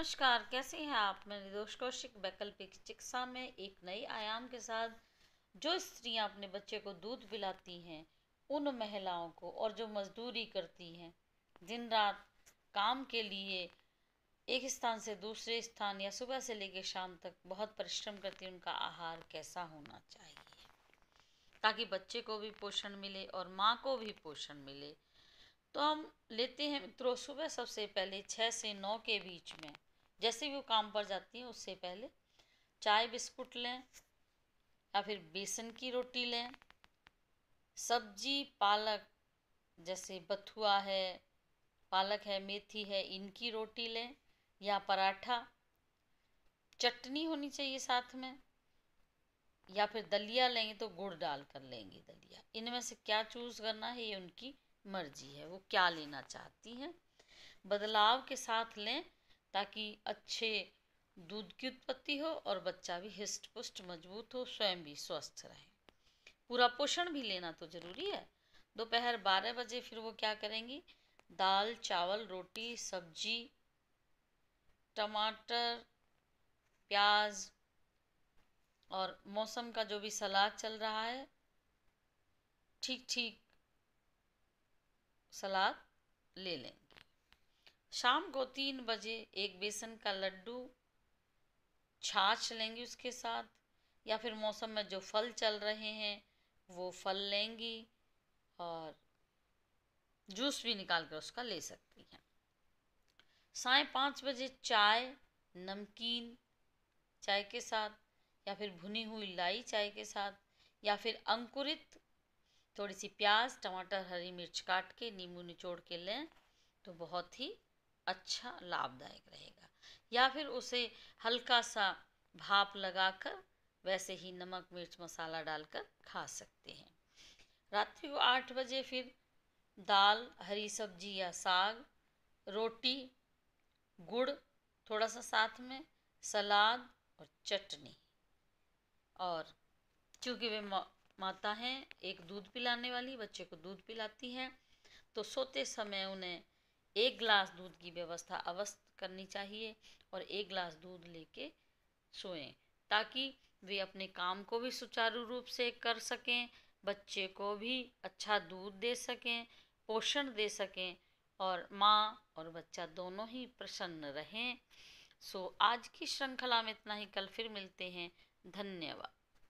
नमस्कार कैसे हैं आप मेरे दोस्त कौशिक वैकल्पिक चिकित्सा में एक नई आयाम के साथ जो स्त्रियां अपने बच्चे को दूध पिलाती हैं उन महिलाओं को और जो मजदूरी करती हैं दिन रात काम के लिए एक स्थान से दूसरे स्थान या सुबह से लेकर शाम तक बहुत परिश्रम करती हैं उनका आहार कैसा होना चाहिए ताकि बच्चे को भी पोषण मिले और माँ को भी पोषण मिले तो हम लेते हैं मित्रों सुबह सबसे पहले छः से नौ के बीच में जैसे भी वो काम पर जाती हैं उससे पहले चाय बिस्कुट लें या फिर बेसन की रोटी लें सब्जी पालक जैसे बथुआ है पालक है मेथी है इनकी रोटी लें या पराठा चटनी होनी चाहिए साथ में या फिर दलिया लेंगे तो गुड़ डाल कर लेंगे दलिया इनमें से क्या चूज़ करना है ये उनकी मर्जी है वो क्या लेना चाहती हैं बदलाव के साथ लें ताकि अच्छे दूध की उत्पत्ति हो और बच्चा भी हिस्ट पुष्ट मजबूत हो स्वयं भी स्वस्थ रहे पूरा पोषण भी लेना तो ज़रूरी है दोपहर बारह बजे फिर वो क्या करेंगी दाल चावल रोटी सब्जी टमाटर प्याज और मौसम का जो भी सलाद चल रहा है ठीक ठीक सलाद ले लें शाम को तीन बजे एक बेसन का लड्डू छाछ लेंगी उसके साथ या फिर मौसम में जो फल चल रहे हैं वो फल लेंगी और जूस भी निकाल कर उसका ले सकती हैं साय पाँच बजे चाय नमकीन चाय के साथ या फिर भुनी हुई लाई चाय के साथ या फिर अंकुरित थोड़ी सी प्याज टमाटर हरी मिर्च काट के नींबू निचोड़ के लें तो बहुत ही अच्छा लाभदायक रहेगा या फिर उसे हल्का सा भाप लगाकर वैसे ही नमक मिर्च मसाला डालकर खा सकते हैं रात्रि को आठ बजे फिर दाल हरी सब्जी या साग रोटी गुड़ थोड़ा सा साथ में सलाद और चटनी और चूँकि वे माता हैं एक दूध पिलाने वाली बच्चे को दूध पिलाती हैं तो सोते समय उन्हें एक गिलास दूध की व्यवस्था अवश्य करनी चाहिए और एक गिलास दूध लेके सोएं ताकि वे अपने काम को भी सुचारू रूप से कर सकें बच्चे को भी अच्छा दूध दे सकें पोषण दे सकें और माँ और बच्चा दोनों ही प्रसन्न रहें सो आज की श्रृंखला में इतना ही कल फिर मिलते हैं धन्यवाद